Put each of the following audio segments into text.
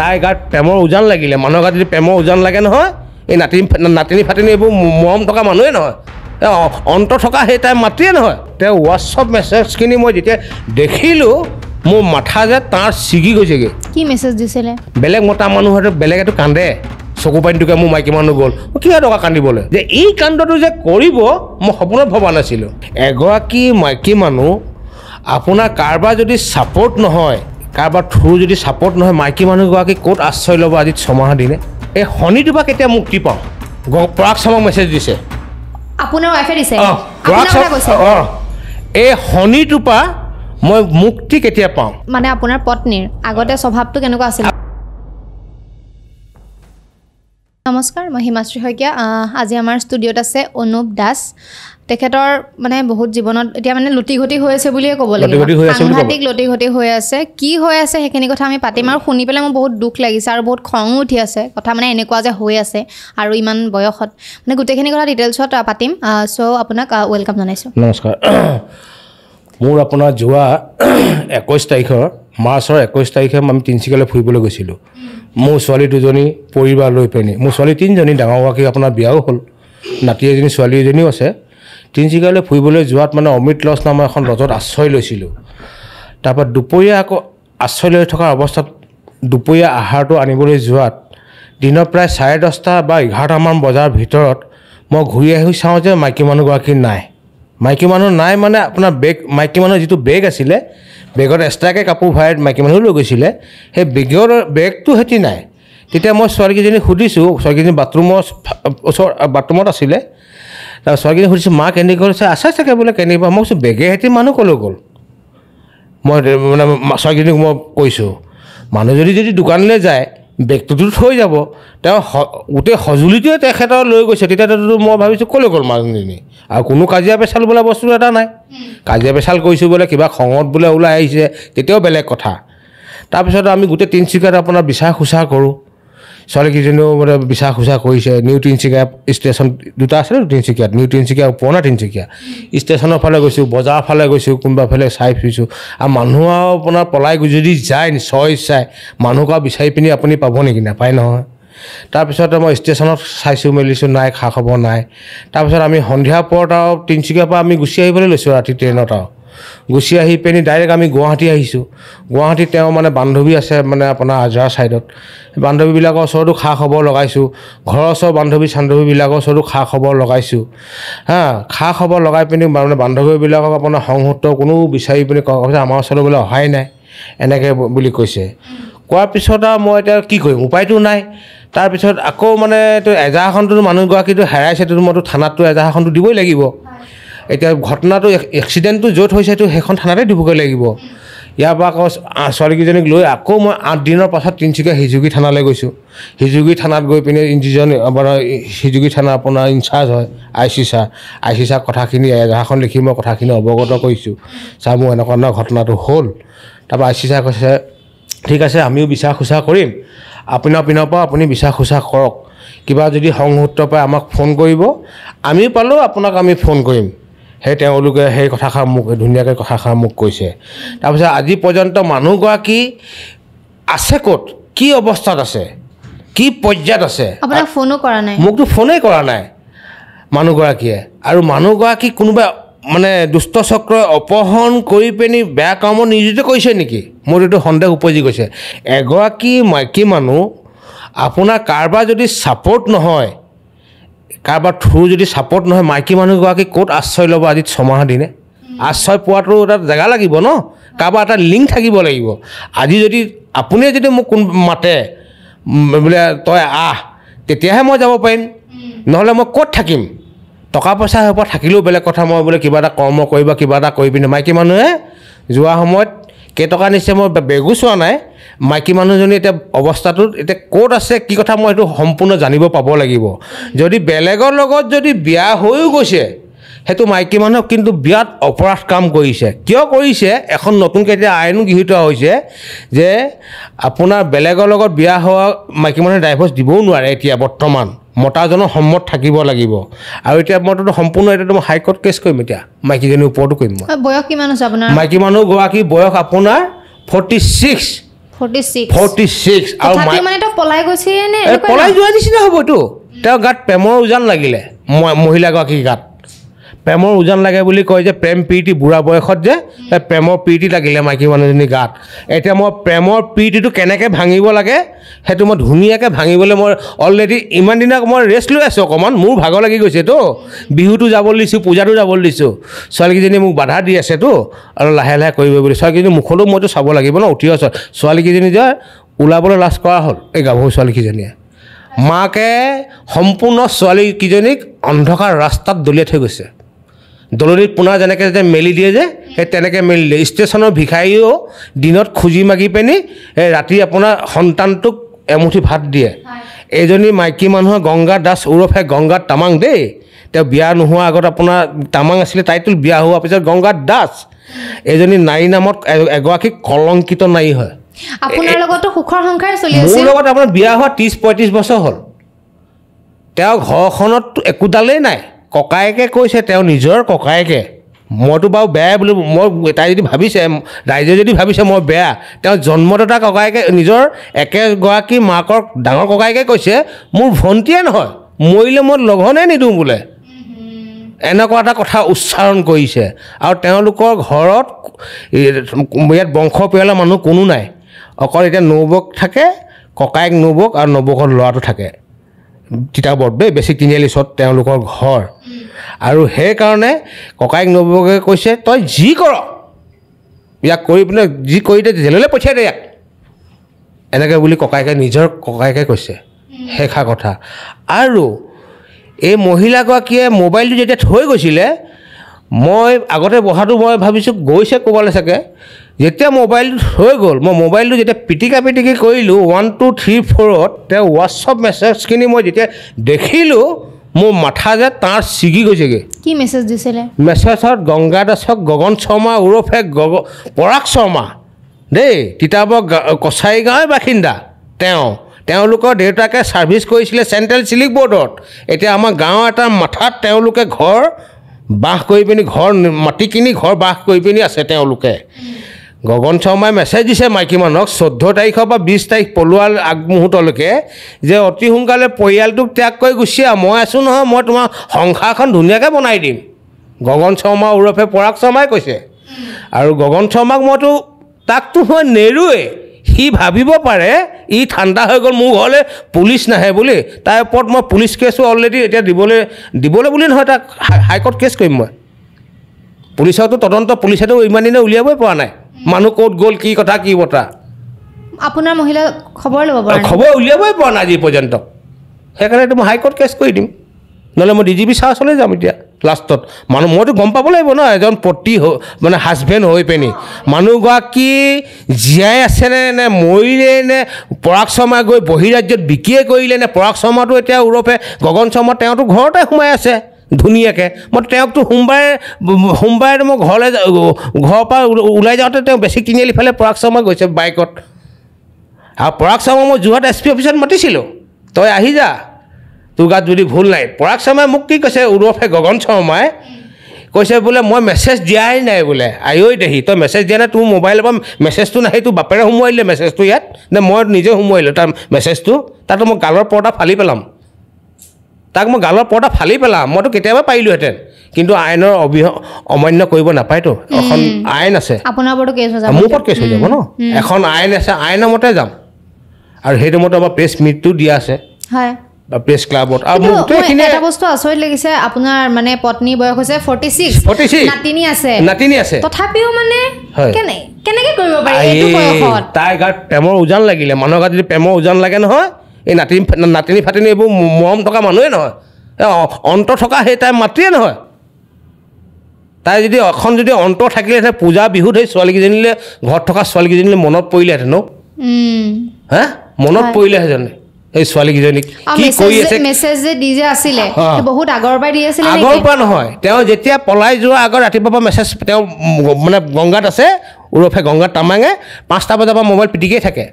তাই গাত প্ৰেমৰ উজান লাগিলে মানুহৰ গাত যদি প্ৰেমৰ উজান লাগে নহয় এই নাতিনী নাতিনী ফাটিনী এইবোৰ মৰম থকা মানুহেই নহয় অন্ত থকা সেই তাইৰ মাতৃয়ে নহয় তেওঁ হোৱাটছআপ মেছেজখিনি মই যেতিয়া দেখিলোঁ মোৰ মাথা যে তাঁৰ ছিগি গৈছেগৈ কি মেছেজ দিছিলে বেলেগ মতা মানুহ হয়তো বেলেগ এইটো কান্দে চকু পানীটোকে মোৰ মাইকী মানুহ গ'ল কিহে টকা কান্দিবলৈ যে এই কাণ্ডটো যে কৰিব মই সপোনত ভবা নাছিলোঁ এগৰাকী মাইকী মানুহ আপোনাৰ কাৰোবাৰ যদি ছাপৰ্ট নহয় কাৰোবাৰ থ্ৰু যদি ছাপৰ্ট নহয় মাইকী মানুহগৰাকী ক'ত আশ্ৰয় ল'ব আজি ছমাহ দিনে এই শনিটোপা কেতিয়া মুক্তি পাওঁ পৰাগ শৰ্মাক মেছেজ দিছে মই মুক্তি কেতিয়া পাওঁ মানে আপোনাৰ পত্নীৰ আগতে স্বভাৱটো কেনেকুৱা আছিল নমস্কাৰ মই হিমাশ্ৰী শইকীয়া আজি আমাৰ ষ্টুডিঅ'ত আছে অনুপ দাস তেখেতৰ মানে বহুত জীৱনত এতিয়া মানে লুটি ঘটি হৈ আছে বুলিয়ে ক'ব লাগিব সাংঘাতিক লুটি ঘটি হৈ আছে কি হৈ আছে সেইখিনি কথা আমি পাতিম আৰু শুনি পেলাই মোৰ বহুত দুখ লাগিছে আৰু বহুত খঙো উঠি আছে কথা মানে এনেকুৱা যে হৈ আছে আৰু ইমান বয়সত মানে গোটেইখিনি কথা ডিটেইলছত পাতিম চ' আপোনাক ৱেলকাম জনাইছোঁ নমস্কাৰ মোৰ আপোনাৰ যোৱা একৈছ তাৰিখৰ মাৰ্চৰ একৈছ তাৰিখে আমি তিনিচুকীয়ালৈ ফুৰিবলৈ গৈছিলোঁ মোৰ ছোৱালী দুজনী পৰিবাৰ লৈ পেনি মোৰ ছোৱালী তিনিজনী ডাঙৰগৰাকী আপোনাৰ বিয়াও হ'ল নাতি এজনী ছোৱালী এজনীও আছে তিনিচুকীয়ালৈ ফুৰিবলৈ যোৱাত মানে অমৃত লজ নামৰ এখন লজত আশ্ৰয় লৈছিলোঁ তাৰপৰা দুপৰীয়া আকৌ আশ্ৰয় লৈ থকাৰ অৱস্থাত দুপৰীয়া আহাৰটো আনিবলৈ যোৱাত দিনৰ প্ৰায় চাৰে দহটা বা এঘাৰটামান বজাৰ ভিতৰত মই ঘূৰি আহি চাওঁ যে মাইকী মানুহগৰাকী নাই মাইকী মানুহ নাই মানে আপোনাৰ বেগ মাইকী মানুহৰ যিটো বেগ আছিলে বেগত এক্সট্ৰাকৈ কাপোৰ ভৰাই মাইকী মানুহ লৈ গৈছিলে সেই বেগৰ বেগটো সেতি নাই তেতিয়া মই ছোৱালীকেইজনীক সুধিছোঁ ছোৱালীকেইজনী বাথৰুমৰ ওচৰ বাথৰুমত আছিলে তাৰ ছোৱালীজনী সুধিছোঁ মা কেনেকৈ কৈছে আছে চাগে বোলে কেনেকৈ মই কৈছোঁ বেগে সেতি মানুহ ক'লৈ গ'ল মই মানে ছোৱালীজনীক মই কৈছোঁ মানুহজনী যদি দোকানলৈ যায় বেগটোতো থৈ যাব তেওঁ গোটেই সঁজুলিটোৱে তেখেতৰ লৈ গৈছে তেতিয়াতো মই ভাবিছোঁ ক'লৈ গ'ল মানুহজনী আৰু কোনো কাজিয়া পেচাল বোলা বস্তু এটা নাই কাজিয়া পেচাল কৰিছোঁ বোলে কিবা খঙত বোলে ওলাই আহিছে তেতিয়াও বেলেগ কথা তাৰপিছত আমি গোটেই তিনিচুকীয়াত আপোনাৰ বিচাৰ খোচাৰ কৰোঁ ছোৱালীকেইজনীও মানে বিচাৰ খোচা কৰিছে নিউ তিনিচুকীয়া ষ্টেচন দুটা আছে নহয় তিনিচুকীয়াত নিউ তিনিচুকীয়া আৰু পুৰণা তিনিচুকীয়া ষ্টেচনৰ ফালে গৈছোঁ বজাৰৰ ফালে গৈছোঁ কোনোবা ফালে চাই ফুৰিছোঁ আৰু মানুহ আৰু আপোনাৰ পলাই যদি যায় চয় চাই মানুহক আৰু বিচাৰি পিনি আপুনি পাব নেকি নাপায় নহয় তাৰপিছতে মই ষ্টেচনত চাইছোঁ মেলিছোঁ নাই খা খবৰ নাই তাৰপিছত আমি সন্ধিয়া পৰত আৰু তিনিচুকীয়াৰ পৰা আমি গুচি আহিবলৈ লৈছোঁ ৰাতি ট্ৰেইনত আৰু গুচি আহি পিনি ডাইৰেক্ট আমি গুৱাহাটী আহিছোঁ গুৱাহাটীত তেওঁ মানে বান্ধৱী আছে মানে আপোনাৰ আজৰা ছাইডত বান্ধৱীবিলাকৰ ওচৰতো খা খবৰ লগাইছোঁ ঘৰৰ ওচৰৰ বান্ধৱী চান্ধৱীবিলাকৰ ওচৰতো খা খবৰ লগাইছোঁ হা খা খবৰ লগাই পিনি মানে বান্ধৱীবিলাকক আপোনাৰ সংহত কোনো বিচাৰি পিনি কৈছে আমাৰ ওচৰলৈ বোলে অহাই নাই এনেকৈ বুলি কৈছে কোৱাৰ পিছত আৰু মই এতিয়া কি কৰিম উপায়টো নাই তাৰপিছত আকৌ মানে তোৰ এজাহাৰখনটো মানুহগৰাকীটো হেৰাইছেতো মইতো থানাততো এজাহাৰখনতো দিবই লাগিব এতিয়া ঘটনাটো এক্সিডেণ্টটো য'ত হৈছে সেইটো সেইখন থানাতে দিবগৈ লাগিব ইয়াৰ পৰা আকৌ ছোৱালীকেইজনীক লৈ আকৌ মই আঠদিনৰ পাছত তিনিচুকীয়া সিজুগী থানালৈ গৈছোঁ সিজুগী থানাত গৈ পিনে যিজন আপোনাৰ সিজুগী থানাৰ আপোনাৰ ইনচাৰ্জ হয় I C sir I C sir কথাখিনি এজাহাৰখন লিখি মই কথাখিনি অৱগত কৰিছোঁ ছাৰ মোৰ এনেকুৱা ধৰণৰ ঘটনাটো হ'ল তাৰপৰা আই চি ছাৰ কৈছে ঠিক আছে আমিও বিচাৰ খোচা কৰিম আপোনাৰ পিনৰ পৰা আপুনি বিচাৰ খোচা কৰক কিবা যদি সংসূত্ৰ পায় আমাক ফোন কৰিব আমিও পালেও আপোনাক আমি ফোন কৰিম সেই তেওঁলোকে সেই কথাষাৰ মোক ধুনীয়াকৈ কথাষাৰ মোক কৈছে তাৰপিছত আজি পৰ্যন্ত মানুহগৰাকী আছে ক'ত কি অৱস্থাত আছে কি পৰ্যায়ত আছে ফোনো কৰা নাই মোকতো ফোনেই কৰা নাই মানুহগৰাকীয়ে আৰু মানুহগৰাকী কোনোবাই মানে দুষ্ট চক্ৰ অপহৰণ কৰি পিনি বেয়া কামত নিয়োজিত কৰিছে নেকি মোৰ এইটো সন্দেহ উপজি গৈছে এগৰাকী মাইকী মানুহ আপোনাৰ কাৰোবাৰ যদি ছাপৰ্ট নহয় কাৰোবাৰ থ্ৰু যদি ছাপৰ্ট নহয় মাইকী মানুহগৰাকী ক'ত আশ্ৰয় ল'ব আজি ছমাহ দিনে আশ্ৰয় পোৱাটো এটা জেগা লাগিব ন কাৰোবাৰ এটা লিংক থাকিব লাগিব আজি যদি আপুনিয়ে যদি মোক কোন মাতে বোলে তই আহ তেতিয়াহে মই যাব পাৰিম নহ'লে মই ক'ত থাকিম টকা পইচা পৰা থাকিলেও বেলেগ কথা মই বোলে কিবা এটা কৰ্ম কৰি বা কিবা এটা কৰি পিনে মাইকী মানুহে যোৱা সময়ত কেইটকা নিছে মই বেগো চোৱা নাই মাইকী মানুহজনী এতিয়া অৱস্থাটোত এতিয়া ক'ত আছে কি কথা মই সেইটো সম্পূৰ্ণ জানিব পাব লাগিব যদি বেলেগৰ লগত যদি বিয়া হৈও গৈছে সেইটো মাইকী মানুহক কিন্তু বিয়াত অপৰাধ কাম কৰিছে কিয় কৰিছে এখন নতুনকৈ এতিয়া আইনো গৃহীত হৈছে যে আপোনাৰ বেলেগৰ লগত বিয়া হোৱা মাইকী মানুহে ডাইভৰ্চ দিবও নোৱাৰে এতিয়া বৰ্তমান মতাজনৰ সম্মত থাকিব লাগিব আৰু এতিয়া মইতো সম্পূৰ্ণ এতিয়া মই হাইকৰ্ট কেছ কৰিম এতিয়া মাইকীজনীৰ ওপৰতো কৰিম মই বয়স কিমান আছে আপোনাৰ মাইকী মানুহ গৰাকী বয়স আপোনাৰ ফৰ্টি ছিক্স পলাই গৈছে নিচিনা হ'ব এইটো তেওঁৰ গাত প্ৰেমৰ উজান লাগিলে মহিলাগৰাকীৰ গাত প্ৰেমৰ উজান লাগে বুলি কয় যে প্ৰেম প্ৰীতি বুঢ়া বয়সত যে প্ৰেমৰ প্ৰীতি লাগিলে মাইকী মানুহজনী গাত এতিয়া মই প্ৰেমৰ প্ৰীতিটো কেনেকৈ ভাঙিব লাগে সেইটো মই ধুনীয়াকৈ ভাঙিবলৈ মই অলৰেডি ইমান দিনা মই ৰেষ্ট লৈ আছোঁ অকণমান মোৰ ভাগৰ লাগি গৈছেতো বিহুটো যাবলৈ দিছোঁ পূজাটো যাবলৈ দিছোঁ ছোৱালীকেইজনী মোক বাধা দি আছেতো আৰু লাহে লাহে কৰিব বুলি ছোৱালীকেইজনী মুখতো মইতো চাব লাগিব ন উঠি আছোঁ ছোৱালীকেইজনী যে ওলাবলৈ লাজ কৰা হ'ল এই গাভৰু ছোৱালীকেইজনীয়ে মাকে সম্পূৰ্ণ ছোৱালীকেইজনীক অন্ধকাৰ ৰাস্তাত দলিয়াই থৈ গৈছে দলনিত পোনা যেনেকৈ যেতিয়া মেলি দিয়ে যে সেই তেনেকৈ মেলি দিয়ে ষ্টেচনৰ ভিখাৰীও দিনত খুজি মাগি পেনি পিনি ৰাতি আপোনাৰ সন্তানটোক এমুঠি ভাত দিয়ে এজনী মাইকী মানুহে গংগা দাস ওৰফে গংগাত তামাং দেই তেওঁ বিয়া নোহোৱা আগত আপোনাৰ তামাং আছিলে তাইতো বিয়া হোৱাৰ পিছত গংগা দাস এজনী নাৰী নামত এগৰাকী কলংকিত নাৰী হয় মোৰ লগত আপোনাৰ বিয়া হোৱা ত্ৰিছ পঁয়ত্ৰিছ বছৰ হ'ল তেওঁ ঘৰখনততো একোডালেই নাই ককায়েকে কৈছে তেওঁ নিজৰ ককায়েকে মইতো বাৰু বেয়াই বুলি মই তাই যদি ভাবিছে ৰাইজে যদি ভাবিছে মই বেয়া তেওঁ জন্মদাতা ককায়েকে নিজৰ একেগৰাকী মাকৰ ডাঙৰ ককায়েকে কৈছে মোৰ ভণ্টিয়ে নহয় মৰিলে মই লঘনে নিদিওঁ বোলে এনেকুৱা এটা কথা উচ্চাৰণ কৰিছে আৰু তেওঁলোকৰ ঘৰত ইয়াত বংশ পৰিয়ালৰ মানুহ কোনো নাই অকল এতিয়া নৌবক থাকে ককায়েক নৌবক আৰু নৌবকৰ ল'ৰাটো থাকে তিতা বৰ্বে বেছি তিনিআলিছত তেওঁলোকৰ ঘৰ আৰু সেইকাৰণে ককায়েক নবৌকে কৈছে তই যি কৰ ইয়াক কৰি পিনে যি কৰি দে জেললৈ পঠিয়াই দে ইয়াক এনেকৈ বুলি ককায়েকে নিজৰ ককায়েকে কৈছে শেষা কথা আৰু এই মহিলাগৰাকীয়ে মোবাইলটো যেতিয়া থৈ গৈছিলে মই আগতে বহাটো মই ভাবিছোঁ গৈছে ক'ৰবালৈ চাগে যেতিয়া মোবাইল হৈ গ'ল মই মোবাইলটো যেতিয়া পিটিকা পিটিকি কৰিলোঁ ওৱান টু থ্ৰী ফ'ৰত তেওঁ হোৱাটছআপ মেছেজখিনি মই যেতিয়া দেখিলোঁ মোৰ মাথা যে তাঁৰ ছিগি গৈছেগৈ কি মেছেজ দিছিলে মেছেজত গংগা দাসক গগন শৰ্মা ওৰফে গগ পৰাগ শৰ্মা দেই তিতাবৰ কছাৰীগাঁৱৰে বাসিন্দা তেওঁ তেওঁলোকৰ দেউতাকে ছাৰ্ভিচ কৰিছিলে চেণ্ট্ৰেল চিলিক বৰ্ডত এতিয়া আমাৰ গাঁৱৰ এটা মাথাত তেওঁলোকে ঘৰ বাস কৰি পিনি ঘৰ মাটি কিনি ঘৰ বাস কৰি পিনি আছে তেওঁলোকে গগন শৰ্মাই মেছেজ দিছে মাইকী মানুহক চৈধ্য তাৰিখৰ পৰা বিছ তাৰিখ পলোৱাৰ আগমুহূৰ্তলৈকে যে অতি সোনকালে পৰিয়ালটোক ত্যাগ কৰি গুচি আহ মই আছোঁ নহয় মই তোমাৰ সংসাৰখন ধুনীয়াকৈ বনাই দিম গগন শৰ্মা ওৰফে পৰাগ শৰ্মাই কৈছে আৰু গগন শৰ্মাক মইতো তাকতো মই নেৰুৱেই সি ভাবিব পাৰে ই ঠাণ্ডা হৈ গ'ল মোৰ ঘৰলৈ পুলিচ নাহে বুলি তাৰ ওপৰত মই পুলিচ কেছো অলৰেডি এতিয়া দিবলৈ দিবলৈ বুলি নহয় তাক হাইকৰ্ট কেছ কৰিম মই পুলিচৰতো তদন্ত পুলিচেতো ইমান দিনে উলিয়াবই পৰা নাই মানুহ ক'ত গ'ল কি কথা কি বতৰা আপোনাৰ মহিলা খবৰ ল'ব পাৰে খবৰ উলিয়াবই পৰা নাই আজি পৰ্যন্ত সেইকাৰণে এইটো মই হাইকৰ্ট কেছ কৰি দিম নহ'লে মই ডি জি পি ছাৰ ওচৰলৈ যাম এতিয়া লাষ্টত মানুহ মইতো গম পাব লাগিব ন এজন পতি মানে হাজবেণ্ড হৈ পেনি মানুহগৰাকী জীয়াই আছেনে নে মৰিলে নে পৰাগ শৰ্মাই গৈ বহিৰাজ্যত বিক্ৰীয়ে কৰিলে নে পৰাগ শৰ্মাটো এতিয়া উৰফে গগন শৰ্মা তেওঁতো ঘৰতে সোমাই আছে ধুনীয়াকৈ মই তেওঁকতো সোমবাৰে সোমবাৰে মই ঘৰলৈ ঘৰৰ পৰা ওলাই যাওঁতে তেওঁ বেছি তিনিআলি ফালে পৰাগ শৰ্মা গৈছে বাইকত আৰু পৰাগ শৰ্মা মই যোৰহাট এছ পি অফিচত মাতিছিলোঁ তই আহি যা তোৰ গাত যদি ভুল নাই পৰাগ শৰ্মাই মোক কি কৈছে উৰফে গগন শৰ্মাই কৈছে বোলে মই মেছেজ দিয়াই নাই বোলে আই দেহি তই মেছেজ দিয়া নাই তোৰ মোবাইলৰ পৰা মেছেজটো নাহি তোৰ বাপেৰে সোমোৱাই দিলে মেছেজটো ইয়াত নে মই নিজে সোমোৱাই দিলোঁ তাৰ মেছেজটো তাতো মই গালৰ পৰ্দা ফালি পেলাম তাক মই গালৰ পৰ্দা ফালি পেলাম মইতো কেতিয়াবা পাৰিলোহেঁতেন কিন্তু আইনৰ অবিহ অমান্য কৰিব নাপায়তো এখন আইন আছে মোৰ ওপৰত কেছ হৈ যাব ন এখন আইন আছে আইনৰ মতে যাম আৰু সেইটো মতে আমাৰ প্ৰেছ মিটটো দিয়া আছে আপোনাৰ প্ৰেমৰ উজান লাগিলে মানুহৰ গাত যদি প্ৰেমৰ উজান লাগে নহয় এই নাতি নাতিনি ফাতিনি এইবোৰ মৰম থকা মানুহেই নহয় এই অন্ত থকা সেই তাইৰ মাতৃয়ে নহয় তাই যদি এখন যদি অন্ত থাকিলেহেঁতেন পূজা বিহুত সেই ছোৱালীকেইজনীলৈ ঘৰত থকা ছোৱালীকেইজনীলৈ মনত পৰিলেহেঁতেন হা মনত পৰিলেহেঁতেন এই ছোৱালীকেইজনীক কি কৰি আছে বহুত আগৰ পৰাই দি আছিলে আগৰ পৰা নহয় তেওঁ যেতিয়া পলাই যোৱা আগত ৰাতিপুৱাৰ পৰা মেছেজ তেওঁ মানে গংগাত আছে ওৰফে গংগাত তামাঙে পাঁচটা বজাৰ পৰা মোবাইল পিটিকেই থাকে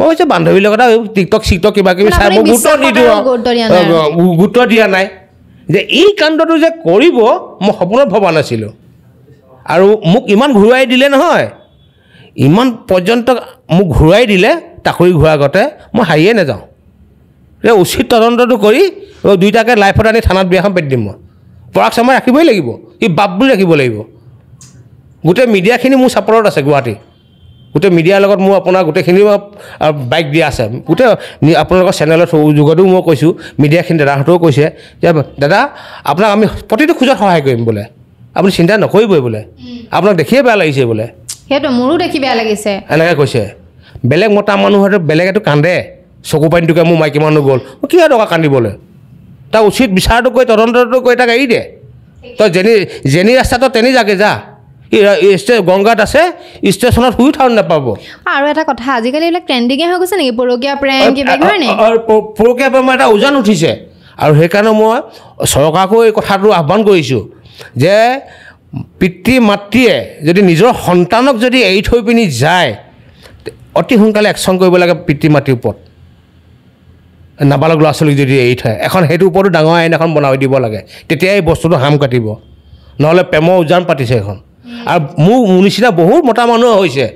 মই কৈছোঁ বান্ধৱীৰ লগত আৰু টিকটক চিকটক কিবা কিবি চাই মই গুৰুত্ব নিদিওঁ গুৰুত্ব দিয়া নাই যে এই কাণ্ডটো যে কৰিব মই সপোনত ভবা নাছিলোঁ আৰু মোক ইমান ঘূৰাই দিলে নহয় ইমান পৰ্যন্ত মোক ঘূৰাই দিলে তাকৰি আগতে মই হাৰিয়ে নাযাওঁ এই উচিত তদন্তটো কৰি দুয়োটাকে লাইফত আনি থানাত বিয়াখন পেট দিম মই পৰাগ শৰ্মাই ৰাখিবই লাগিব সি বাপ বুলি ৰাখিব লাগিব গোটেই মিডিয়াখিনি মোৰ ছাপৰ্টত আছে গুৱাহাটী গোটেই মিডিয়াৰ লগত মোৰ আপোনাৰ গোটেইখিনি বাইক দিয়া আছে গোটেই আপোনালোকৰ চেনেলৰ যোগেদিও মই কৈছোঁ মিডিয়াখিনি দাদাহঁতেও কৈছে যে দাদা আপোনাক আমি প্ৰতিটো খোজত সহায় কৰিম বোলে আপুনি চিন্তা নকৰিবই বোলে আপোনাক দেখিয়ে বেয়া লাগিছে বোলে সেইটো মোৰো দেখি বেয়া লাগিছে এনেকৈ কৈছে বেলেগ মতা মানুহেতো বেলেগ এইটো কান্দে চকু পানীটোকে মোৰ মাইকী মানুহ গ'ল কিয় টকা কান্দিবলৈ তাক উচিত বিচাৰটো কৈ তদন্তটো কৈ তাক এৰি দিয়ে তই যেনি যেনি ৰাস্তা তই তেনি যাগে যা গংগাত আছে ষ্টেচনত শুই থাৰ নাপাব আৰু এটা কথা আজিকালি এইবিলাক ট্ৰেণ্ডিঙে হৈ গৈছে নেকি পৰকীয়া প্ৰেম পৰকীয়া প্ৰেমৰ এটা উজান উঠিছে আৰু সেইকাৰণে মই চৰকাৰকো এই কথাটো আহ্বান কৰিছোঁ যে পিতৃ মাতৃয়ে যদি নিজৰ সন্তানক যদি এৰি থৈ পিনি যায় অতি সোনকালে একশ্যন কৰিব লাগে পিতৃ মাতৃৰ ওপৰত নাবালক ল'ৰা ছোৱালীক যদি এৰি থয় এখন সেইটো ওপৰতো ডাঙৰ আইন এখন বনাই দিব লাগে তেতিয়াই বস্তুটো হাম কাটিব নহ'লে প্ৰেমৰ উজান পাতিছে এখন আৰু মোৰ নিচিনা বহুত মতা মানুহ হৈছে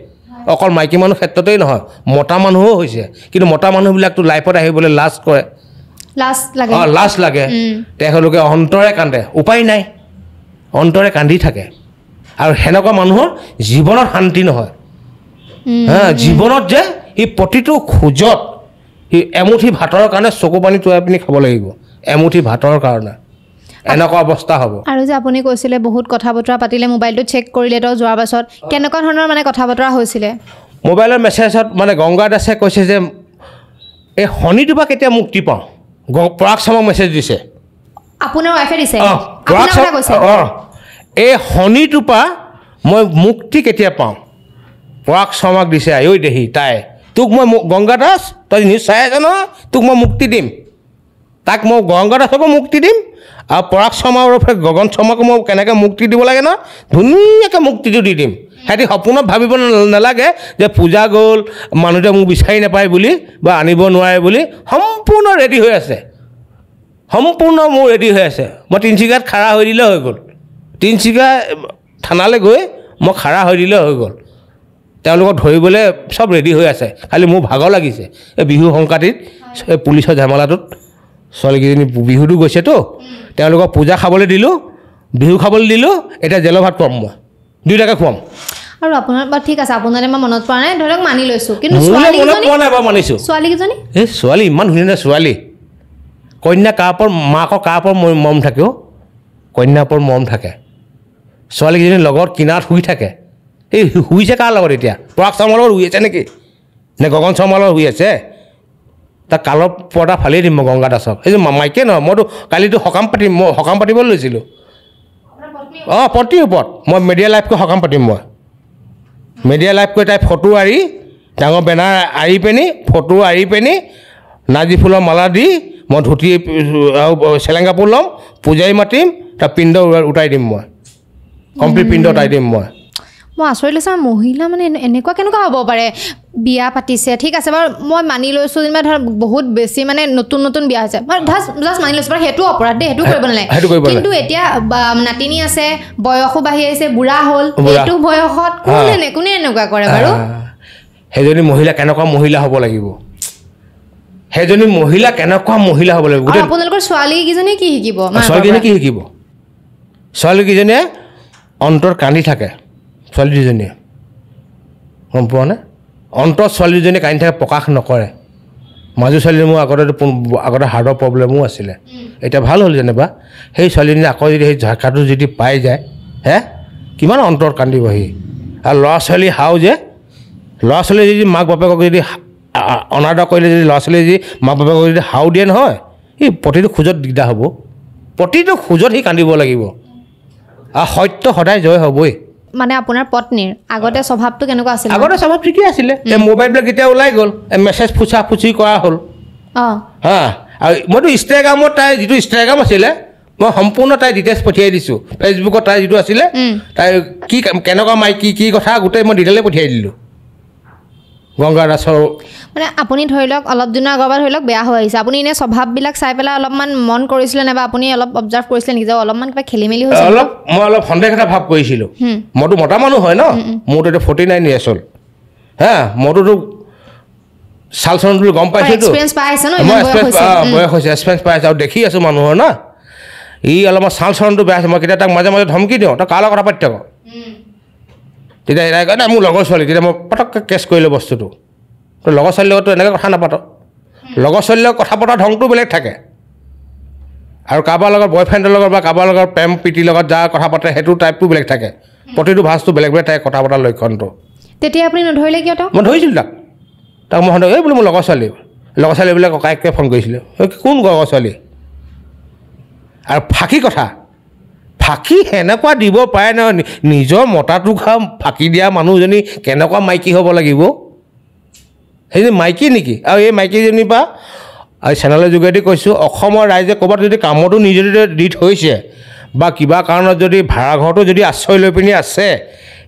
অকল মাইকী মানুহ ক্ষেত্ৰতেই নহয় মতা মানুহো হৈছে কিন্তু মতা মানুহবিলাকতো লাইফত আহিবলৈ লাজ কৰে লাজ লাগে লাজ লাগে তেখেতলোকে অন্তৰে কান্দে উপায় নাই অন্তৰে কান্দি থাকে আৰু সেনেকুৱা মানুহৰ জীৱনত শান্তি নহয় হা জীৱনত যে সি প্ৰতিটো খোজত সি এমুঠি ভাতৰ কাৰণে চকু পানী তুৱাই পিনি খাব লাগিব এমুঠি ভাতৰ কাৰণে এনেকুৱা অৱস্থা হ'ব আৰু যে আপুনি কৈছিলে বহুত কথা বতৰা পাতিলে মোবাইলটো চেক কৰিলে তো যোৱাৰ পাছত কেনেকুৱা ধৰণৰ মানে কথা বতৰা হৈছিলে মোবাইলৰ মেছেজত মানে গংগা দাসে কৈছে যে এই শনিটোপা কেতিয়া মুক্তি পাওঁ পৰাগ শৰ্মাক মেছেজ দিছে আপোনাৰ ৱাইফে দিছে অঁ এই শনিটোপা মই মুক্তি কেতিয়া পাওঁ পৰাগ শৰ্মাক দিছে আই দেহি তাই তোক মই গংগা দাস তই নিউজ চাই আছ নহয় তোক মই মুক্তি দিম তাক মই গংগা দাসকো মুক্তি দিম আৰু পৰাগ শৰ্মা ওৰফে গগন শৰ্মাকো মই কেনেকৈ মুক্তি দিব লাগে ন ধুনীয়াকৈ মুক্তিটো দি দিম সিহঁতি সপোনত ভাবিব নালাগে যে পূজা গ'ল মানুহে মোক বিচাৰি নাপায় বুলি বা আনিব নোৱাৰে বুলি সম্পূৰ্ণ ৰেডি হৈ আছে সম্পূৰ্ণ মোৰ ৰেডি হৈ আছে মই তিনিচুকীয়াত খাৰা হৈ দিলে হৈ গ'ল তিনিচুকীয়া থানালৈ গৈ মই খাৰা হৈ দিলে হৈ গ'ল তেওঁলোকক ধৰিবলৈ চব ৰেডি হৈ আছে খালি মোৰ ভাগৰ লাগিছে এই বিহু সংক্ৰান্তিত পুলিচৰ ঝামেলাটোত ছোৱালীকেইজনী বিহুটো গৈছেতো তেওঁলোকক পূজা খাবলৈ দিলোঁ বিহু খাবলৈ দিলোঁ এতিয়া জেলৰ ভাত পাম মই দুয়োটাকে খুৱাম আৰু আপোনাৰ বাৰু ঠিক আছে আপোনাৰ মই মনত পৰা নাই ধৰক মানি লৈছোঁ কিন্তু ছোৱালীকেইজনী এই ছোৱালী ইমান ধুনীয়া ছোৱালী কন্যা কাৰ ওপৰত মাকৰ কাৰ ওপৰত মই মৰম থাকেও কন্যাৰ পৰা মৰম থাকে ছোৱালীকেইজনীৰ লগত কিনাৰত শুই থাকে এই শুইছে কাৰ লগত এতিয়া পৰাগ শৰ্মাৰ লগত শুই আছে নেকি নে গগন শৰ্মাৰ লগত শুই আছে তাক কালৰ পৰ্দা ফালি দিম মই গংগা দাসক এইযো মাইকে নহয় মইতো কালিতো সকাম পাতিম মই সকাম পাতিবলৈ লৈছিলোঁ অঁ প্ৰতি ওপৰত মই মেডিয়া লাইভকৈ সকাম পাতিম মই মেডিয়া লাইভকৈ তাই ফটো আৰি ডাঙৰ বেনাৰ আৰি পেনি ফটো আৰি পেনি নাজি ফুলৰ মালা দি মই ধুতি আৰু চেলেং কাপোৰ ল'ম পূজাৰী মাতিম তাৰ পিণ্ড উটাই দিম মই কমপ্লিট পিণ্ড উটাই দিম মই মই আচৰিত লৈছোঁ মহিলা মানে এনেকুৱা কেনেকুৱা হ'ব পাৰে বিয়া পাতিছে ঠিক আছে বাৰু মই মানি লৈছোঁ যেনিবা ধৰক বহুত বেছি মানে নতুন নতুন বিয়া হৈছে মই জাষ্ট জাষ্ট মানি লৈছোঁ বাৰু সেইটো অপৰাধ দেই সেইটো কৰিব নালাগে কিন্তু এতিয়া নাতিনী আছে বয়সো বাঢ়ি আহিছে বুঢ়া হ'ল সেইটো বয়সত কোনে কোনে এনেকুৱা কৰে বাৰু সেইজনী মহিলা কেনেকুৱা মহিলা হ'ব লাগিব সেইজনী মহিলা কেনেকুৱা মহিলা হ'ব লাগিব আপোনালোকৰ ছোৱালীকেইজনীয়ে কি শিকিব ছোৱালীকেইজনীয়ে কি শিকিব ছোৱালীকেইজনীয়ে অন্তৰ কান্দি থাকে ছোৱালী দুজনীয়ে গম পোৱা পোৱানে অন্ত ছোৱালী দুজনীয়ে কান্দি থাকে প্ৰকাশ নকৰে মাজু ছোৱালীজনী মোৰ আগতে আগতে হাৰ্টৰ প্ৰব্লেমো আছিলে এতিয়া ভাল হ'ল যেনিবা সেই ছোৱালীজনী আকৌ যদি সেই ঝাকাটো যদি পাই যায় হে কিমান অন্তৰত কান্দিব সি আৰু ল'ৰা ছোৱালী হাও যে ল'ৰা ছোৱালী যদি মাক বাপেকক যদি অনাদৰ কৰিলে যদি ল'ৰা ছোৱালী যদি মাক বাপেকক যদি হাও দিয়ে নহয় সি প্ৰতিটো খোজত দিগদাৰ হ'ব প্ৰতিটো খোজত সি কান্দিব লাগিব আৰু সত্য সদায় জয় হ'বই মানে আপোনাৰ পত্নীৰ আগতে স্বভাৱটো কেনেকুৱা আছিল আগতে স্বভাৱ ঠিকেই আছিলে মোবাইলবিলাক যেতিয়া ওলাই গ'ল মেছেজ ফুচা ফুচি কৰা হ'ল হা আৰু মইতো ইনষ্টাগ্ৰামত তাই যিটো ইনষ্টাগ্ৰাম আছিলে মই সম্পূৰ্ণ তাই ডিটেইলছ পঠিয়াই দিছোঁ ফেচবুকত তাইৰ যিটো আছিলে তাই কি কেনেকুৱা মাইক কি কি কথা গোটেই মই ডিটেইলে পঠিয়াই দিলোঁ গংগাদাসৰ মানে আপুনি ধৰি লওক অলপ দিনৰ আগৰ পৰা ধৰি লওক বেয়া হৈ আহিছে আপুনি এনেই স্বভাৱবিলাক চাই পেলাই অলপমান মন কৰিছিলে নে বা আপুনি অলপ অবজাৰ্ভ কৰিছিলে নেকি যে অলপমান কিবা খেলি মেলি হৈছে অলপ মই অলপ সন্দেহ এটা ভাৱ কৰিছিলোঁ মইতো মতা মানুহ হয় ন মোৰতো এতিয়া ফৰ্টি নাইন ইয়েৰ্ছ হ'ল হা মইতোতো চাল চলন গম পাইছোঁ মই এক্সপেৰিয়েঞ্চ বয়স হৈছে এক্সপেৰিয়েঞ্চ পাই আছে আৰু দেখি আছোঁ মানুহৰ ন ই অলপমান চাল চলনটো বেয়া আছে মই কেতিয়া তাক মাজে মাজে ধমকি দিওঁ তই কাৰ লগত পাতি থাকোঁ তেতিয়া এনেকৈ কয় নাই মোৰ লগৰ ছোৱালী তেতিয়া মই পটককৈ কেছ কৰিলোঁ বস্তুটো তো লগৰ ছোৱালীৰ লগতো এনেকৈ কথা নাপাত লগৰ ছোৱালীৰ লগত কথা পতা ঢংটো বেলেগ থাকে আৰু কাৰোবাৰ লগত বয় ফ্ৰেণ্ডৰ লগত বা কাৰোবাৰ লগত প্ৰেম প্ৰীতিৰ লগত যা কথা পাতে সেইটো টাইপটো বেলেগ থাকে প্ৰতিটো ভাষটো বেলেগ বেলেগ থাকে কথা পতাৰ লক্ষণটো তেতিয়া আপুনি নধৰিলে কিয় তাক মই ধৰিছিলোঁ তাক তাক মই সন্দেহ এই বোলো মোৰ লগৰ ছোৱালী লগৰ ছোৱালীবিলাক ককায়েককে ফোন কৰিছিলোঁ কোন লগৰ ছোৱালী আৰু ফাঁকি কথা ফাঁকি সেনেকুৱা দিব পাৰে নহয় নিজৰ মতাটো খা ফাঁকি দিয়া মানুহজনী কেনেকুৱা মাইকী হ'ব লাগিব সেই মাইকী নেকি আৰু এই মাইকীজনীৰ পৰা আৰু চেনেলৰ যোগেদি কৈছোঁ অসমৰ ৰাইজে ক'ৰবাত যদি কামতো নিজে দি থৈছে বা কিবা কাৰণত যদি ভাড়াঘৰটো যদি আশ্ৰয় লৈ পিনি আছে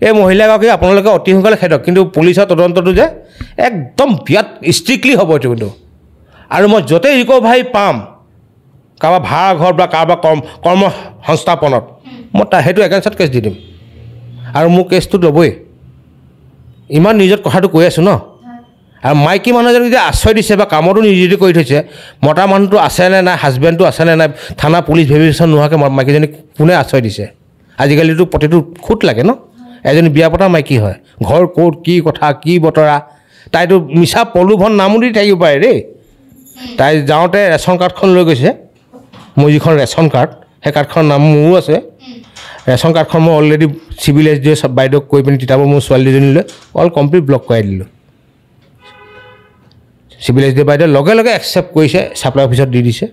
এই মহিলাগৰাকী আপোনালোকে অতি সোনকালে খেদক কিন্তু পুলিচৰ তদন্তটো যে একদম বিৰাট ষ্ট্ৰিক্টলি হ'ব এইটো কিন্তু আৰু মই য'তেই ৰিক'ভাৰী পাম কাৰোবাৰ ভাড়া ঘৰ বা কাৰোবাৰ কৰ্ম কৰ্ম সংস্থাপনত মই তাৰ সেইটো এগেঞ্চত কেছ দি দিম আৰু মোৰ কেছটো ল'বই ইমান নিজৰ কথাটো কৈ আছোঁ ন আৰু মাইকী মানুহজন যেতিয়া আশ্ৰয় দিছে বা কামতো নিয়োজিত কৰি থৈছে মতা মানুহটো আছেনে নাই হাজবেণ্ডটো আছেনে নাই থানা পুলিচ ভেৰিফিকেশ্যন নোহোৱাকৈ মাইকীজনীক কোনে আশ্ৰয় দিছে আজিকালিতো প্ৰতিটো খুট লাগে ন এজনী বিয়া পতা মাইকী হয় ঘৰ ক'ত কি কথা কি বতৰা তাইতো মিছা প্ৰলোভন নামো দি থাকিব পাৰে দেই তাই যাওঁতে ৰেচন কাৰ্ডখন লৈ গৈছে মোৰ যিখন ৰেচন কাৰ্ড সেই কাৰ্ডখনৰ নাম মোৰো আছে ৰেচন কাৰ্ডখন মই already civil S D O' বাইদেউক কৈ পিনি তিতাবৰ মোৰ ছোৱালী দুজনীলৈ অল কমপ্লিট ব্লক কৰাই দিলোঁ চিভিল এছ ডি অ' বাইদেউ লগে লগে একচেপ্ট কৰিছে ছাপ্লাই অফিচত দি দিছে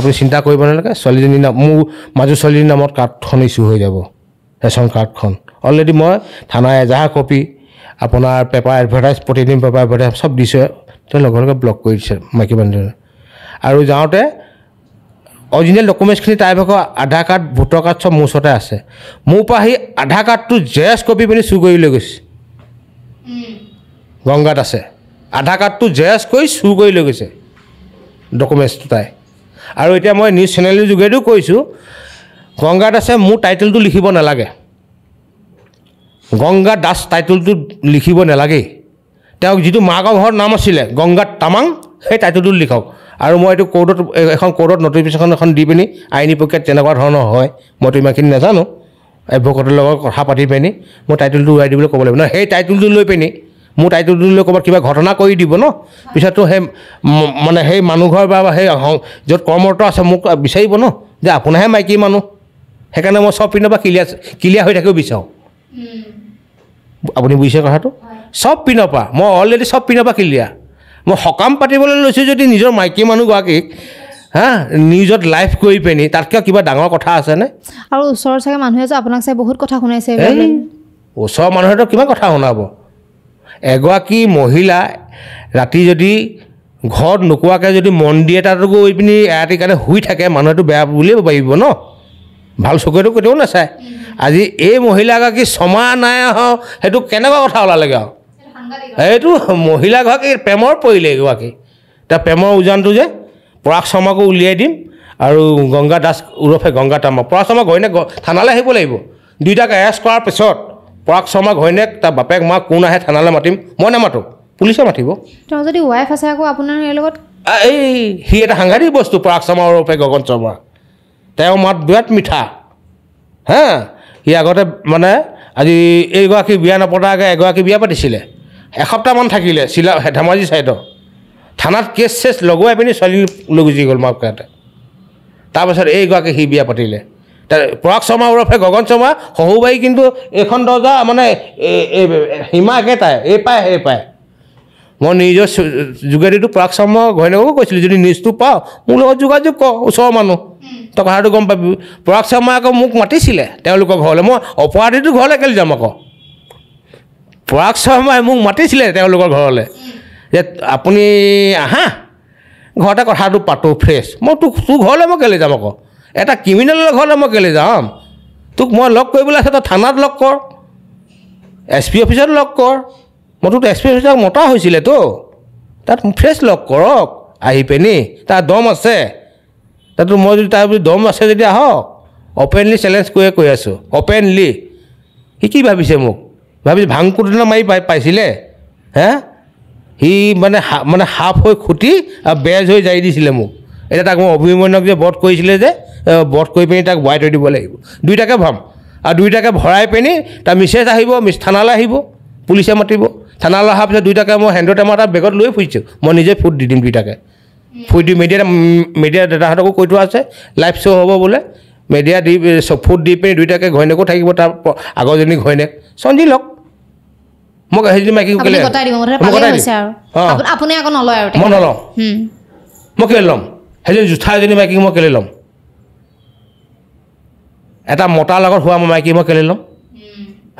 আপুনি চিন্তা কৰিব নালাগে ছোৱালীজনীৰ নাম মোৰ মাজু ছোৱালীজনীৰ নামত কাৰ্ডখন ইছ্যু হৈ যাব ৰেচন কাৰ্ডখন অলৰেডি মই থানাৰ এজাহাৰ কপি আপোনাৰ পেপাৰ এডভাৰটাইজ প্ৰতিদিন পেপাৰ এডভাৰটাইজ চব দিছোঁ তেওঁ লগে লগে ব্লক কৰি দিছে মাইকী মানুহজনে আৰু যাওঁতে অৰিজিনেল ডকুমেণ্টছখিনি তাইৰ ভাগৰ আধাৰ কাৰ্ড ভোটৰ কাৰ্ড চব মোৰ ওচৰতে আছে মোৰ পৰা সেই আধাৰ কাৰ্ডটো জেৰাজ কপি পিনি চুৰ কৰি লৈ গৈছে গংগাত আছে আধাৰ কাৰ্ডটো জেৰাজ কৰি চুৰ কৰি লৈ গৈছে ডকুমেণ্টছটো তাই আৰু এতিয়া মই নিউজ চেনেলৰ যোগেদিও কৈছোঁ গংগা দাসে মোৰ টাইটেলটো লিখিব নালাগে গংগা দাস টাইটেলটো লিখিব নালাগেই তেওঁক যিটো মাকৰ ঘৰৰ নাম আছিলে গংগা তামাং সেই টাইটেলটো লিখক আৰু মই এইটো কোৰ্টত এখন কোৰ্টত নটিফিকেশ্যন এখন দি পিনি আইনী প্ৰক্ৰিয়াত তেনেকুৱা ধৰণৰ হয় মইতো ইমানখিনি নাজানো এডভকেটৰ লগত কথা পাতি পিনি মোৰ টাইটেলটো উলিয়াই দিবলৈ ক'ব লাগিব ন সেই টাইটেলটো লৈ পিনি মোৰ টাইটেলটো লৈ ক'ৰবাত কিবা ঘটনা কৰি দিব ন পিছততো সেই মানে সেই মানুহঘৰ বা সেই য'ত কৰ্মৰত আছে মোক বিচাৰিব ন যে আপোনাৰহে মাইকী মানুহ সেইকাৰণে মই চব পিনৰ পৰা ক্লিয়াৰ ক্লিয়াৰ হৈ থাকিব বিচাৰোঁ আপুনি বুজিছে কথাটো চব পিনৰ পৰা মই অলৰেডি চব পিনৰ পৰা ক্লিয়াৰ মই সকাম পাতিবলৈ লৈছোঁ যদি নিজৰ মাইকী মানুহগৰাকীক হা নিউজত লাইভ কৰি পিনি তাতকৈ কিবা ডাঙৰ কথা আছেনে আৰু ওচৰ চাগে মানুহে যে আপোনাক চাই বহুত কথা শুনাইছে ওচৰৰ মানুহেতো কিমান কথা শুনাব এগৰাকী মহিলা ৰাতি যদি ঘৰত নোকোৱাকৈ যদি মন্দিৰ এটাতো গৈ পিনি এৰাতিৰ কাৰণে শুই থাকে মানুহেতো বেয়া বুলিয়ে পাৰিব ন ভাল চকুৱেতো কেতিয়াও নাচায় আজি এই মহিলাগৰাকী ছমাহ নাই অহা সেইটো কেনেকুৱা কথা ওলালেগৈ আৰু এইটো মহিলা গৰাকী প্ৰেমৰ পৰিলে এগৰাকী তাৰ প্ৰেমৰ উজানটো যে পৰাগ শৰ্মাকো উলিয়াই দিম আৰু গংগা দাস ওৰফে গংগা তামা পৰাগ শৰ্মা ঘৈণীয়েক থানালৈ আহিব লাগিব দুয়োটাক এৰেষ্ট কৰাৰ পিছত পৰাগ শৰ্মা ঘৈণীয়েক তাৰ বাপেক মাক কোন আহে থানালৈ মাতিম মই নামাতোঁ পুলিচে মাতিব তেওঁ যদি ৱাইফ আছে আকৌ আপোনাৰ এই লগত এই সি এটা সাংঘাতিক বস্তু পৰাগ শৰ্মা ওৰফে গগন শৰ্মা তেওঁ মাত বিৰাট মিঠা হা সি আগতে মানে আজি এইগৰাকী বিয়া নপতাকৈ এগৰাকী বিয়া পাতিছিলে এসপ্তাহমান থাকিলে চিলা ধেমাজি ছাইডৰ থানাত কেছ চেছ লগোৱাই পিনি ছোৱালী লৈ গুচি গ'ল মাক ইয়াতে তাৰপাছত এইগৰাকী সি বিয়া পাতিলে পৰাগ শৰ্মা ওৰফে গগন শৰ্মা শহুবাৰী কিন্তু এইখন দৰ্জা মানে সীমা তাই এই পায় সেই পায় মই নিজৰ যোগেদিটো পৰাগ শৰ্মা ঘৈণীয়েকো কৈছিলোঁ যদি নিউজটো পাওঁ মোৰ লগত যোগাযোগ কৰ ওচৰৰ মানুহ তই কথাটো গম পাবি পৰাগ শৰ্মাই আকৌ মোক মাতিছিলে তেওঁলোকৰ ঘৰলৈ মই অপৰাধীটো ঘৰলৈ কেলৈ যাম আকৌ পৰাগ শৰ্মাই মোক মাতিছিলে তেওঁলোকৰ ঘৰলৈ যে আপুনি আহা ঘৰতে কথাটো পাতোঁ ফ্ৰেছ মই তোক তোৰ ঘৰলৈ মই কেলৈ যাম আকৌ এটা ক্ৰিমিনেলৰ ঘৰলৈ মই কেলৈ যাম তোক মই লগ কৰিবলৈ আছে তই থানাত লগ কৰ এছ পি অফিচত লগ কৰ মই তোক এছ পি অফিচত মতা হৈছিলেতো তাত ফ্ৰেছ লগ কৰক আহি পেনি তাৰ দম আছে তাতো মই যদি তাৰ যদি দম আছে যদি আহক অ'পেনলি চেলেঞ্জ কৰিয়ে কৈ আছোঁ অ'পেনলি সি কি ভাবিছে মোক ভাবি ভাংকুটি মাৰি পাই পাইছিলে হে সি মানে মানে সাপ হৈ খুটি আৰু বেজ হৈ জাৰি দিছিলে মোক এতিয়া তাক মই অভিমন্যক যে বধ কৰিছিলে যে বধ কৰি পিনি তাক ভৰাই থৈ দিব লাগিব দুয়োটাকে ভাম আৰু দুয়োটাকে ভৰাই পিনি তাৰ মিছেজ আহিব মিছ থানালৈ আহিব পুলিচে মাতিব থানালৈ অহাৰ পিছত দুইটাকে মই হেণ্ডৰ টেমা এটা বেগত লৈ ফুৰিছোঁ মই নিজে ফুট দি দিম দুয়োটাকে ফুট দি মিডিয়া মিডিয়া দাদাহঁতকো কৈ থোৱা আছে লাইভ শ্ব' হ'ব বোলে মেডিয়া দি ফুট দি পিনি দুইটাকে ঘৈণীয়েকো থাকিব তাৰ আগৰজনী ঘৈণীয়েক চঞ্জি লওক মোক সেইজনী মাইকী কৰিলে মই নলওঁ মই কেলৈ ল'ম সেইজনী জোঠা এজনী মাইকী মই কেলে ল'ম এটা মতাৰ লগত হোৱা মাইকী মই কেলৈ ল'ম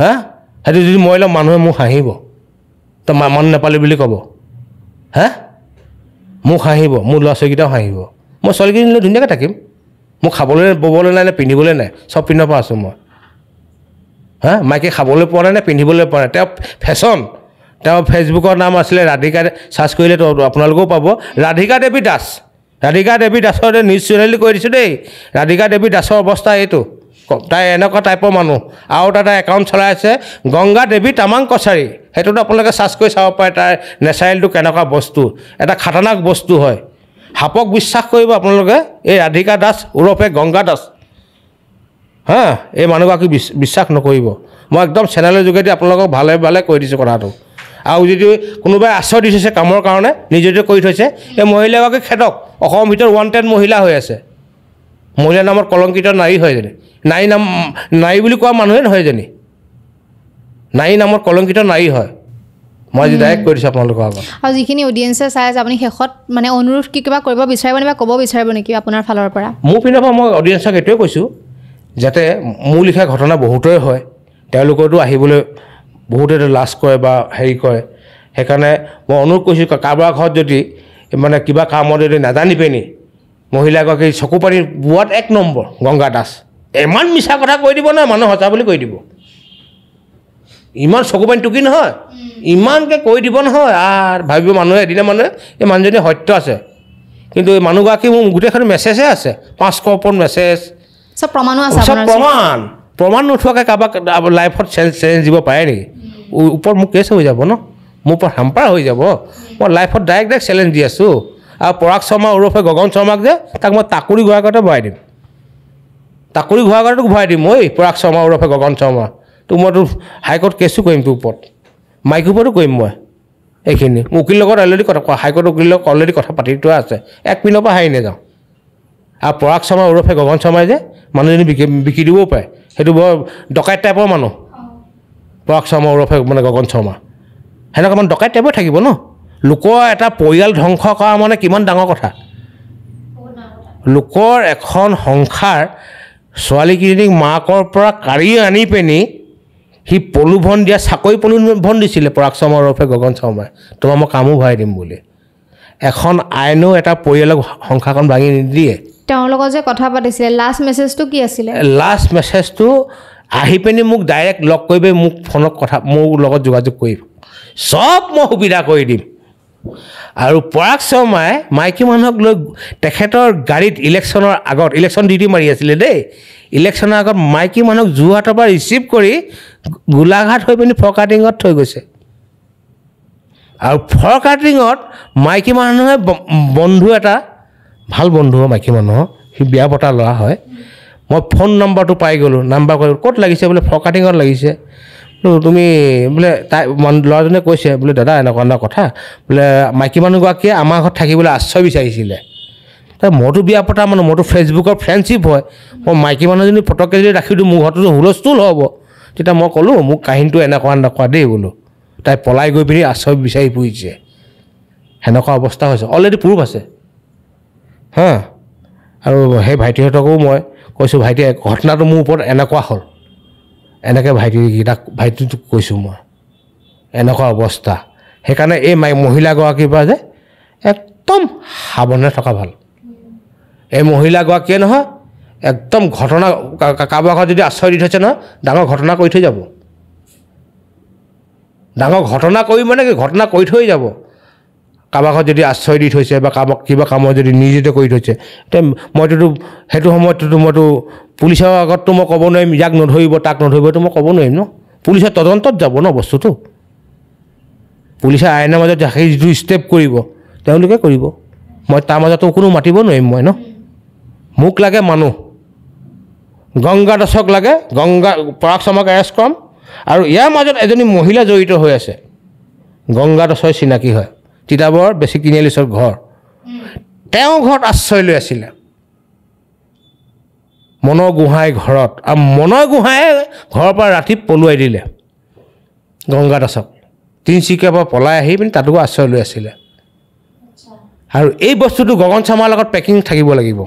হা সেইটো যদি মই ল'ম মানুহে মোক হাঁহিব তই মামান নেপালি বুলি ক'ব হা মোক হাঁহিব মোৰ ল'ৰা ছোৱালীকেইটাও হাঁহিব মই ছোৱালীকেইজনী লৈ ধুনীয়াকৈ থাকিম মোক খাবলৈ ব'বলৈ নাই নে পিন্ধিবলৈ নাই চব পিন্ধৰ পৰা আছোঁ মই হা মাইকে খাবলৈ পোৱা নাই নে পিন্ধিবলৈ পোৱা নাই তেওঁ ফেশ্বন তেওঁ ফেচবুকৰ নাম আছিলে ৰাধিকা চাৰ্চ কৰিলে আপোনালোকেও পাব ৰাধিকা দেৱী দাস ৰাধিকা দেৱী দাসৰ নিউজ চেনেলটো কৈ দিছোঁ দেই ৰাধিকা দেৱী দাসৰ অৱস্থা এইটো তাই এনেকুৱা টাইপৰ মানুহ আৰু এটা তাই একাউণ্ট চলাই আছে গংগা দেৱী তামাং কছাৰী সেইটোতো আপোনালোকে চাৰ্চ কৰি চাব পাৰে তাইৰ নেচাৰেলটো কেনেকুৱা বস্তু এটা খাতাৰনাক বস্তু হয় সাপক বিশ্বাস কৰিব আপোনালোকে এই ৰাধিকা দাস ওৰফে গংগা দাস হা এই মানুহগৰাকী বিশ্বাস নকৰিব মই একদম চেনেলৰ যোগেদি আপোনালোকক ভালে ভালে কৈ দিছোঁ কথাটো আৰু যদি কোনোবাই আশ্ৰয় দি থৈছে কামৰ কাৰণে নিজেতে কৰি থৈছে এই মহিলাগৰাকী খেদক অসমৰ ভিতৰত ৱানটেড মহিলা হৈ আছে মহিলাৰ নামত কলংকিত নাৰী হয় যেনে নাৰী নাম নাৰী বুলি কোৱা মানুহেই নহয় জানি নাৰী নামত কলংকিত নাৰী হয় মই আজি ডাইৰেক্ট কৈ দিছোঁ আপোনালোকৰ আগত আৰু যিখিনি অডিয়েঞ্চে চাই আছে আপুনি শেষত মানে অনুৰোধ কি কিবা কৰিব বিচাৰিব নে বা ক'ব বিচাৰিব নেকি আপোনাৰ ফালৰ পৰা মোৰ পিনৰ পৰা মই অডিয়েঞ্চক এইটোৱে কৈছোঁ যাতে মোৰ লিখা ঘটনা বহুতৰে হয় তেওঁলোকৰতো আহিবলৈ বহুতে লাজ কৰে বা হেৰি কৰে সেইকাৰণে মই অনুৰোধ কৰিছোঁ কাৰোবাৰ ঘৰত যদি মানে কিবা কামত যদি নাজানি পেনি মহিলাগৰাকী চকু পানী বোৱাত এক নম্বৰ গংগা দাস ইমান মিছা কথা কৈ দিব নহয় মানুহ সঁচা বুলি কৈ দিব ইমান চকু পানী টুকি নহয় ইমানকৈ কৈ দিব নহয় আৰু ভাবিব মানুহে এদিনা মানুহে এই মানুহজনী সত্য আছে কিন্তু এই মানুহগৰাকী মোৰ গোটেইখন মেছেজহে আছে পাঁচশ ওপৰত মেছেজ প্ৰমাণো আছে চব প্ৰমাণ প্ৰমাণ নোথোৱাকৈ কাৰোবাক লাইফত চেঞ্জ চেঞ্জ দিব পাৰে নেকি ওপৰত মোৰ কেছ হৈ যাব ন মোৰ ওপৰত হেম্পাৰ হৈ যাব মই লাইফত ডাইৰেক্ট ডাইৰেক্ট চেলেঞ্জ দি আছোঁ আৰু পৰাগ শৰ্মা ওৰফে গগন শৰ্মাক যে তাক মই তাকুৰি ঘোঁৰাগতে ভৰাই দিম তাকুৰি ঘোঁৰাগতো ঘূৰাই দিম ঐ পৰাগ শৰ্মা ওৰফে গগন শৰ্মা তোক মইতো হাইকৰ্ট কেছো কৰিম তোৰ ওপৰত মাইকীবোৰো কৰিম মই এইখিনি উকিল লগত অলৰেডি কথা কোৱা হাইকোৰ্টৰ উকিল লগত অলৰেডি কথা পাতি থোৱা আছে এক মিনৰ পৰা হাৰি নাযাওঁ আৰু পৰাগ শৰ্মা ওৰফে গগন শৰ্মাই যে মানুহজনী বিকি বিকি দিবও পাৰে সেইটো বৰ ডকাইত টাইপৰ মানুহ পৰাগ শৰ্মা ওৰফে মানে গগন শৰ্মা সেনেকুৱা মানে ডকাইত টাইপৰ থাকিব ন লোকৰ এটা পৰিয়াল ধ্বংস কৰা মানে কিমান ডাঙৰ কথা লোকৰ এখন সংসাৰ ছোৱালীকেইজনীক মাকৰ পৰা কাঢ়ি আনি পিনি সি প্ৰলোভন দিয়া চাকৰি প্ৰলোভন দিছিলে পৰাগ শৰ্মাৰ ৰূপে গগন শৰ্মাই তোমাক মই কামো ভৰাই দিম বুলি এখন আইনেও এটা পৰিয়ালক সংসাৰখন ভাঙি নিদিয়ে তেওঁৰ লগত যে কথা পাতিছিলে লাষ্ট মেছেজটো কি আছিলে লাষ্ট মেছেজটো আহি পিনি মোক ডাইৰেক্ট লগ কৰিবি মোক ফোনত কথা মোৰ লগত যোগাযোগ কৰিব চব মই সুবিধা কৰি দিম আৰু পৰাগ শৰ্মাই মাইকী মানুহক লৈ তেখেতৰ গাড়ীত ইলেকশ্যনৰ আগত ইলেকশ্যন ডিউটি মাৰি আছিলে দেই ইলেকশ্যনৰ আগত মাইকী মানুহক যোৰহাটৰ পৰা ৰিচিভ কৰি গোলাঘাট হৈ পিনি ফৰকাটিঙত থৈ গৈছে আৰু ফৰকাটিঙত মাইকী মানুহে বন্ধু এটা ভাল বন্ধু হয় মাইকী মানুহৰ সি বিয়া পতা ল'ৰা হয় মই ফোন নম্বৰটো পাই গ'লোঁ নাম্বাৰ কৰি ক'ত লাগিছে বোলে ফৰকাটিঙত লাগিছে বোলো তুমি বোলে তাই মন ল'ৰাজনে কৈছে বোলে দাদা এনেকুৱা এনেকুৱা কথা বোলে মাইকী মানুহগৰাকীয়ে আমাৰ ঘৰত থাকিবলৈ আশ্ৰয় বিচাৰিছিলে তাই মোৰতো বিয়া পতা মানুহ মোৰতো ফেচবুকৰ ফ্ৰেণ্ডশ্বিপ হয় মই মাইকী মানুহজনী পটককৈ যদি ৰাখি দিওঁ মোৰ ঘৰতো হুলস্থুল হ'ব তেতিয়া মই ক'লোঁ মোক কাহিনীটো এনেকুৱা এনেকুৱা দেই বোলো তাই পলাই গৈ পিনি আশ্ৰয় বিচাৰি ফুৰিছে সেনেকুৱা অৱস্থা হৈছে অলৰেডি প্ৰুফ আছে হা আৰু সেই ভাইটিহঁতকো মই কৈছোঁ ভাইটি ঘটনাটো মোৰ ওপৰত এনেকুৱা হ'ল এনেকৈ ভাইটিকেইটাক ভাইটিটোক কৈছোঁ মই এনেকুৱা অৱস্থা সেইকাৰণে এই মাই মহিলাগৰাকীৰ পৰা যে একদম সাৱধানে থকা ভাল এই মহিলাগৰাকীয়ে নহয় একদম ঘটনা কাৰোবাৰ যদি আশ্ৰয় দি থৈছে নহয় ডাঙৰ ঘটনা কৰি থৈ যাব ডাঙৰ ঘটনা কৰি মানে কি ঘটনা কৰি থৈ যাব কাৰোবাক যদি আশ্ৰয় দি থৈছে বা কাৰোবাক কিবা কামত যদি নিয়োজিত কৰি থৈছে মইতোতো সেইটো সময়তটোতো মইতো পুলিচৰ আগততো মই ক'ব নোৱাৰিম যাক নধৰিব তাক নধৰিবতো মই ক'ব নোৱাৰিম ন পুলিচৰ তদন্তত যাব ন বস্তুটো পুলিচে আইনৰ মাজত সেই যিটো ষ্টেপ কৰিব তেওঁলোকে কৰিব মই তাৰ মাজতো কোনো মাতিব নোৱাৰিম মই ন মোক লাগে মানুহ গংগা দাসক লাগে গংগা পৰাগ শৰ্মাক এৰেষ্ট কৰাম আৰু ইয়াৰ মাজত এজনী মহিলা জড়িত হৈ আছে গংগা দাসৰ চিনাকি হয় তিতাবৰ বেছি তিনিআলিছৰ ঘৰ তেওঁ ঘৰত আশ্ৰয় লৈ আছিলে মনৰ গোহাঁই ঘৰত আৰু মনৰ গোহাঁই ঘৰৰ পৰা ৰাতি পলুৱাই দিলে গংগা দাসক তিনিচুকীয়াৰ পৰা পলাই আহি পিনি তাতো আশ্ৰয় লৈ আছিলে আৰু এই বস্তুটো গগন চামাৰ লগত পেকিং থাকিব লাগিব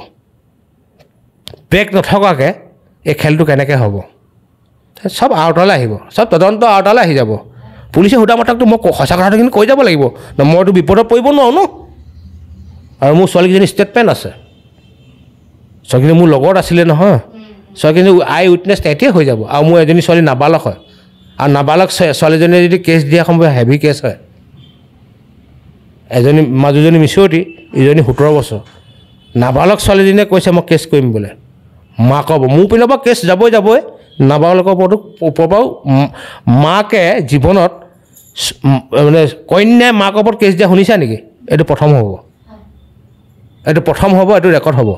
পেক নথকাকৈ এই খেলটো কেনেকৈ হ'ব চব আওতালৈ আহিব চব তদন্ত আওতালৈ আহি যাব পুলিচে সোধা মাতাকটো মই সঁচা কথাটোখিনি কৈ যাব লাগিব ন মইতো বিপদত পৰিব নোৱাৰোঁ ন আৰু মোৰ ছোৱালীকেইজনী ষ্টেটমেণ্ট আছে ছোৱালীজনী মোৰ লগত আছিলে নহয় ছোৱালীজনী আই উইটনেছ তেহেঁতিয়ে হৈ যাব আৰু মোৰ এজনী ছোৱালী নাবালক হয় আৰু নাবালক ছোৱালীজনীয়ে যদি কেছ দিয়া সময় হেভি কেছ হয় এজনী মাজুজনী মিচুৰতি ইজনী সোতৰ বছৰ নাবালক ছোৱালীজনীয়ে কৈছে মই কেছ কৰিম বোলে মাক হ'ব মোৰ পিনৰ পৰা কেছ যাবই যাবই নাবালকৰ ওপৰতো ওপৰৰ পৰাও মাকে জীৱনত মানে কন্যাই মাক ওপৰত কেছ দিয়া শুনিছা নেকি এইটো প্ৰথম হ'ব এইটো প্ৰথম হ'ব এইটো ৰেকৰ্ড হ'ব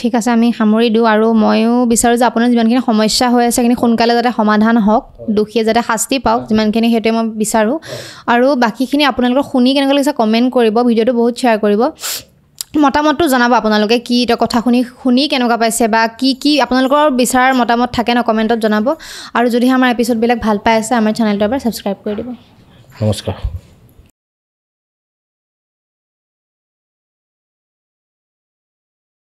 ঠিক আছে আমি সামৰি দিওঁ আৰু ময়ো বিচাৰোঁ যে আপোনাৰ যিমানখিনি সমস্যা হৈ আছে সেইখিনি সোনকালে যাতে সমাধান হওক দোষীয়ে যাতে শাস্তি পাওক যিমানখিনি সেইটোৱে মই বিচাৰোঁ আৰু বাকীখিনি আপোনালোকৰ শুনি কেনেকুৱা লাগিছে কমেণ্ট কৰিব ভিডিঅ'টো বহুত শ্বেয়াৰ কৰিব মতামতটো জনাব আপোনালোকে কি এতিয়া কথা শুনি শুনি কেনেকুৱা পাইছে বা কি কি আপোনালোকৰ বিচাৰ মতামত থাকে ন কমেণ্টত জনাব আৰু যদিহে আমাৰ এপিচ'ডবিলাক ভাল পাই আছে আমাৰ চেনেলটো এবাৰ ছাবস্ক্ৰাইব কৰি দিব নমস্কাৰ